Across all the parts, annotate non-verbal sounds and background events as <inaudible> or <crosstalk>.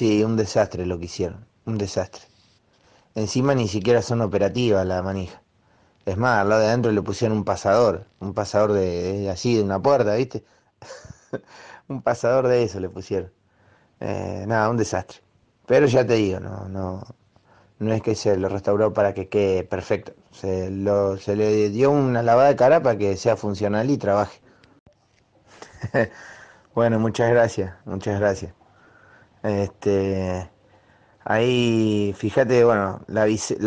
Sí, un desastre lo que hicieron, un desastre. Encima ni siquiera son operativas la manija. Es más, al lado de adentro le pusieron un pasador, un pasador de, así, de una puerta, ¿viste? <laughs> un pasador de eso le pusieron. Eh, nada, un desastre. Pero ya te digo, no, no, no es que se lo restauró para que quede perfecto. Se, lo, se le dio una lavada de cara para que sea funcional y trabaje. <laughs> bueno, muchas gracias, muchas gracias. Este, ahí, fíjate, bueno, la,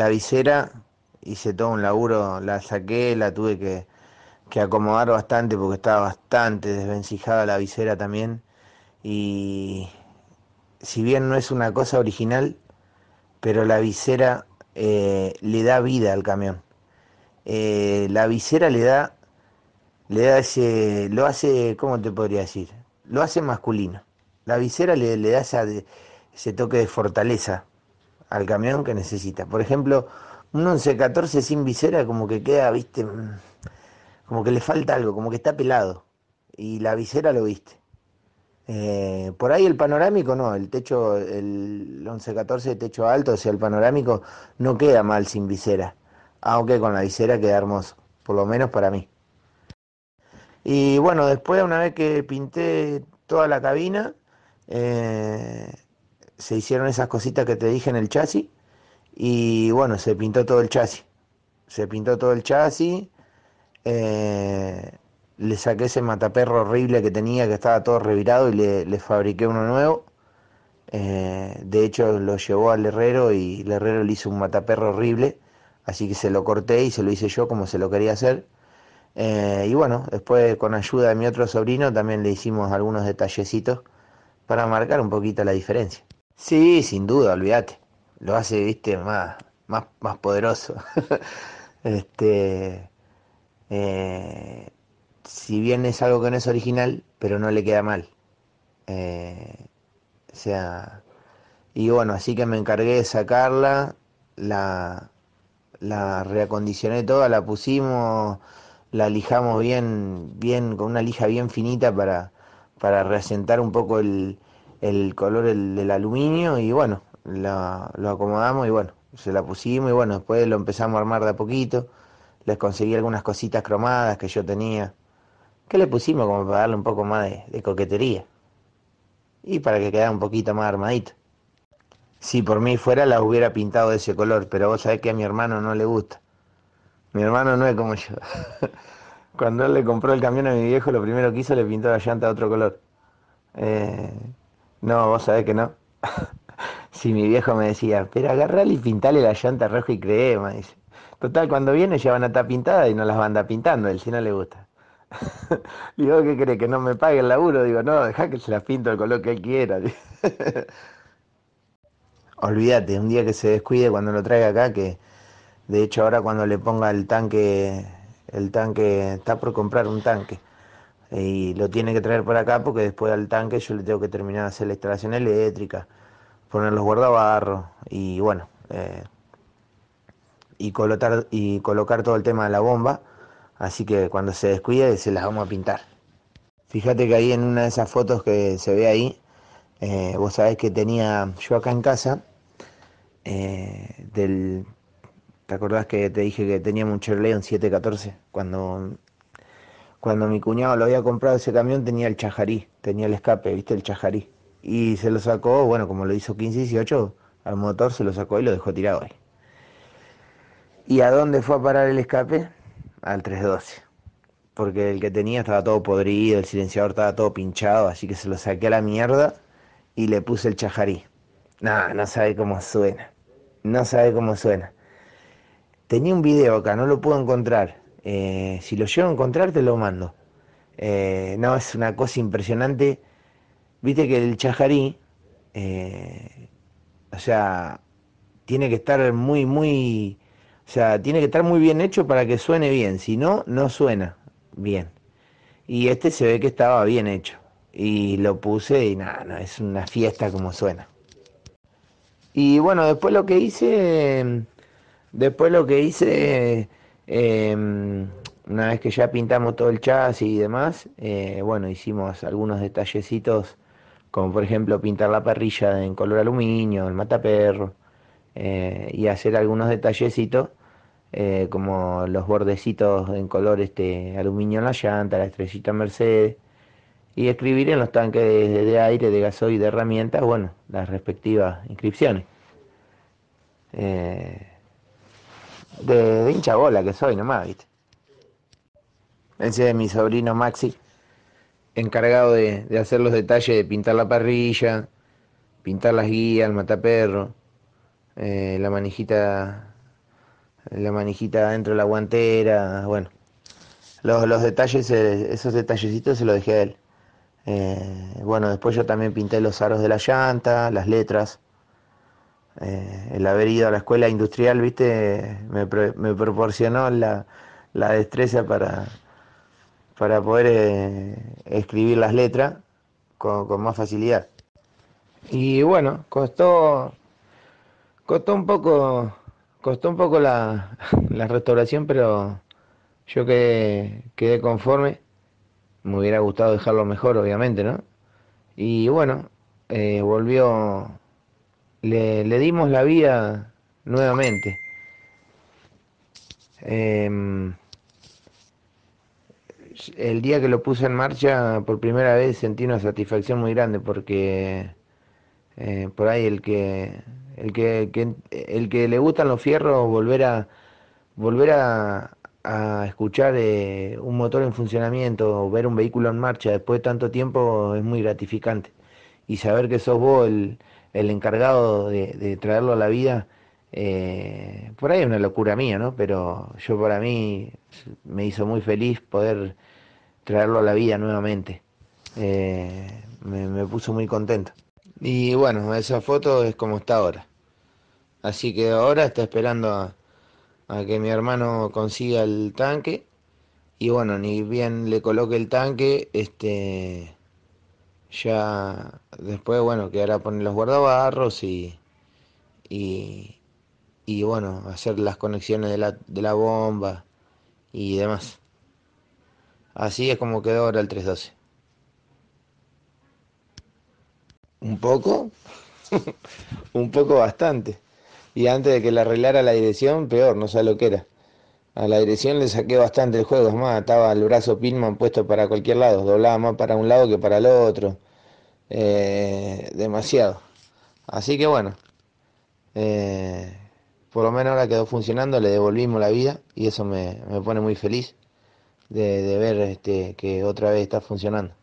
visera, hice todo un laburo, la saqué, la tuve que, acomodar bastante porque estaba bastante desvencijada la visera también. Y si bien no es una cosa original, pero la visera eh, le da vida al camión. Eh, la visera le da, le da ese, lo hace, ¿cómo te podría decir? Lo hace masculino. La visera le, le da ese toque de fortaleza al camión que necesita. Por ejemplo, un 11-14 sin visera como que queda, viste, mm, como que le falta algo, como que está pelado. Y la visera lo viste. Eh, por ahí el panorámico no, el techo, el 11-14 de techo alto, o sea, el panorámico no queda mal sin visera. Aunque con la visera queda hermoso, por lo menos para mí. Y bueno, después una vez que pinté toda la cabina, eh, se hicieron esas cositas que te dije en el chasis y bueno, se pintó todo el chasis. Se pintó todo el chasis. Eh, le saqué ese mataperro horrible que tenía que estaba todo revirado y le, fabriqué uno nuevo. Eh, de hecho lo llevó al herrero y el herrero le hizo un mataperro horrible. Así que se lo corté y se lo hice yo como se lo quería hacer. y bueno, después con ayuda de mi otro sobrino también le hicimos algunos detallecitos para marcar un poquito la diferencia. Sí, sin duda, olvídate. Lo hace, viste, más, más, más poderoso. <laughs> este, eh, si bien es algo que no es original, pero no le queda mal. Eh, o sea, y bueno, así que me encargué de sacarla, la, la reacondicioné toda, la pusimos, la lijamos bien, bien, con una lija bien finita para, para reasentar un poco el, color del, aluminio y bueno, lo acomodamos y bueno, se la pusimos y bueno, después lo empezamos a armar de a poquito, les conseguí algunas cositas cromadas que yo tenía, que le pusimos como para darle un poco más de, de coquetería y para que quedara un poquito más armadito. Si por mí fuera la hubiera pintado de ese color, pero vos sabés que a mi hermano no le gusta. Mi hermano no es como yo. <laughs> Cuando él le compró el camión a mi viejo, lo primero que hizo le pintó la llanta de otro color. Eh, no, vos sabés que no. <laughs> si mi viejo me decía, pero agarrale y pintale la llanta roja y crema, Total, cuando viene ya van a estar pintadas y no las van a estar pintando, él si no le gusta. <laughs> digo, ¿qué cree? ¿Que no me pague el laburo? Digo, no, deja que se las pinto el color que él quiera. <laughs> Olvídate, un día que se descuide cuando lo traiga acá, que de hecho ahora cuando le ponga el tanque el tanque, está por comprar un tanque. Y lo tiene que traer por acá porque después al tanque yo le tengo que terminar de hacer la instalación eléctrica, poner los guardabarros y bueno, eh, y, colocar, y colocar todo el tema de la bomba. Así que cuando se descuide se las vamos a pintar. Fíjate que ahí en una de esas fotos que se ve ahí, eh, vos sabés que tenía yo acá en casa, eh, del ¿Te acordás que te dije que tenía un Chevrolet 714? Cuando, cuando mi cuñado lo había comprado ese camión tenía el chajarí, tenía el escape, ¿viste? El chajarí. Y se lo sacó, bueno, como lo hizo 15 18, al motor se lo sacó y lo dejó tirado ahí. ¿Y a dónde fue a parar el escape? Al 312. Porque el que tenía estaba todo podrido, el silenciador estaba todo pinchado, así que se lo saqué a la mierda y le puse el chajarí. nada no sabe cómo suena. No sabe cómo suena. Tenía un video acá, no lo puedo encontrar. Eh, si lo llego a encontrar, te lo mando. Eh, no, es una cosa impresionante. Viste que el chajarí, eh, o sea, tiene que estar muy, muy, o sea, tiene que estar muy bien hecho para que suene bien. Si no, no suena bien. Y este se ve que estaba bien hecho. Y lo puse y nada, no, es una fiesta como suena. Y bueno, después lo que hice Después lo que hice, em, una vez que ya pintamos todo el chasis y demás, eh, bueno, hicimos algunos detallecitos, como por ejemplo pintar la parrilla en color aluminio, el mataperro, eh, y hacer algunos detallecitos, eh, como los bordecitos en color este aluminio en la llanta, la estrellita Mercedes, y escribir en los tanques de, aire, de gasoil, de herramientas, bueno, las respectivas inscripciones de, hincha bola que soy nomás, ¿viste? Ese es mi sobrino Maxi, encargado de, hacer los detalles de pintar la parrilla, pintar las guías, el mataperro, eh, la manijita, la manijita dentro de la guantera, bueno. Los, detalles, eh, esos detallecitos se los dejé a él. Eh, bueno, después yo también pinté los aros de la llanta, las letras, eh, el haber ido a la escuela industrial, viste, me, proporcionó la, destreza para, para poder eh, escribir las letras con, más facilidad. Y bueno, costó, costó un poco, costó un poco <laughs> la, restauración, pero yo quedé, quedé conforme. Me hubiera gustado dejarlo mejor, obviamente, ¿no? Y bueno, eh, volvió le, le dimos la vida nuevamente. Em, el día que lo puse en marcha por primera vez sentí una satisfacción muy grande porque eh, por ahí el que el que, el que le gustan los fierros volver a volver a, a escuchar eh, un motor en funcionamiento o ver un vehículo en marcha después de tanto tiempo es muy gratificante y saber que sos vos el, el encargado de, traerlo a la vida, eh, por ahí es una locura mía, ¿no? Pero yo para mí me hizo muy feliz poder traerlo a la vida nuevamente. Eh, me, puso muy contento. Y bueno, esa foto es como está ahora. Así que ahora está esperando a, a, que mi hermano consiga el tanque. Y bueno, ni bien le coloque el tanque, este ya después, bueno, que quedará poner los guardabarros y, y, y bueno, hacer las conexiones de la, de la bomba y demás. Así es como quedó ahora el 312. Un poco, <laughs> un poco bastante. Y antes de que le arreglara la dirección, peor, no sé lo que era. A la dirección le saqué bastante el juego, es más, estaba el brazo Pinman puesto para cualquier lado, doblaba más para un lado que para el otro. Eh, demasiado. Así que bueno, eh, por lo menos ahora quedó funcionando, le devolvimos la vida y eso me, me pone muy feliz de, de ver este, que otra vez está funcionando.